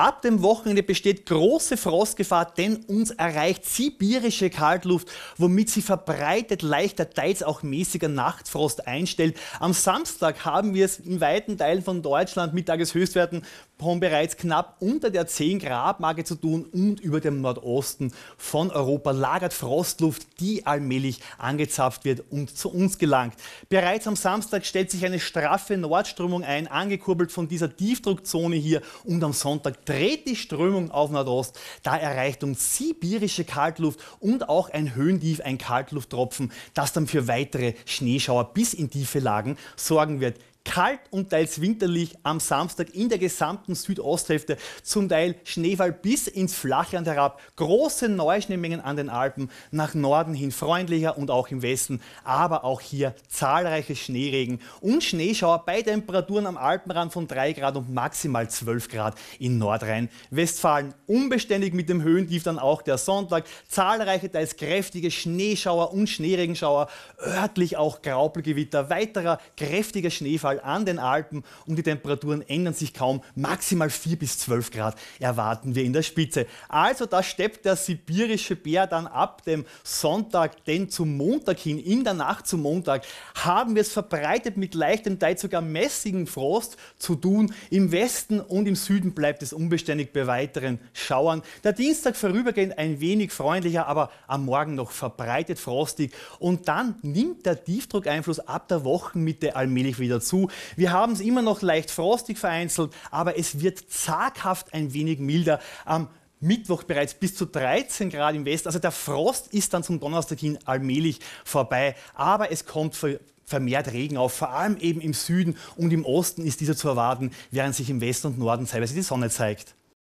Ab dem Wochenende besteht große Frostgefahr, denn uns erreicht sibirische Kaltluft, womit sie verbreitet leichter, teils auch mäßiger Nachtfrost einstellt. Am Samstag haben wir es in weiten Teilen von Deutschland mit Tageshöchstwerten von bereits knapp unter der 10 Grad Marke zu tun und über dem Nordosten von Europa lagert Frostluft, die allmählich angezapft wird und zu uns gelangt. Bereits am Samstag stellt sich eine straffe Nordströmung ein, angekurbelt von dieser Tiefdruckzone hier und am Sonntag dreht die Strömung auf Nordost. Da erreicht uns sibirische Kaltluft und auch ein Höhendief, ein Kaltlufttropfen, das dann für weitere Schneeschauer bis in tiefe Lagen sorgen wird kalt und teils winterlich am Samstag in der gesamten Südosthälfte, zum Teil Schneefall bis ins Flachland herab, große Neuschneemengen an den Alpen, nach Norden hin freundlicher und auch im Westen, aber auch hier zahlreiche Schneeregen und Schneeschauer bei Temperaturen am Alpenrand von 3 Grad und maximal 12 Grad in Nordrhein-Westfalen. Unbeständig mit dem Höhentief dann auch der Sonntag, zahlreiche teils kräftige Schneeschauer und Schneeregenschauer, örtlich auch Graupelgewitter, weiterer kräftiger Schneefall an den Alpen und die Temperaturen ändern sich kaum. Maximal 4 bis 12 Grad erwarten wir in der Spitze. Also da steppt der sibirische Bär dann ab dem Sonntag, denn zum Montag hin, in der Nacht zum Montag, haben wir es verbreitet mit leichtem, teils sogar mäßigem Frost zu tun. Im Westen und im Süden bleibt es unbeständig bei weiteren Schauern. Der Dienstag vorübergehend ein wenig freundlicher, aber am Morgen noch verbreitet frostig. Und dann nimmt der Tiefdruckeinfluss ab der Wochenmitte allmählich wieder zu. Wir haben es immer noch leicht frostig vereinzelt, aber es wird zaghaft ein wenig milder. Am Mittwoch bereits bis zu 13 Grad im Westen. Also der Frost ist dann zum Donnerstag hin allmählich vorbei. Aber es kommt vermehrt Regen auf, vor allem eben im Süden und im Osten ist dieser zu erwarten, während sich im Westen und Norden teilweise die Sonne zeigt.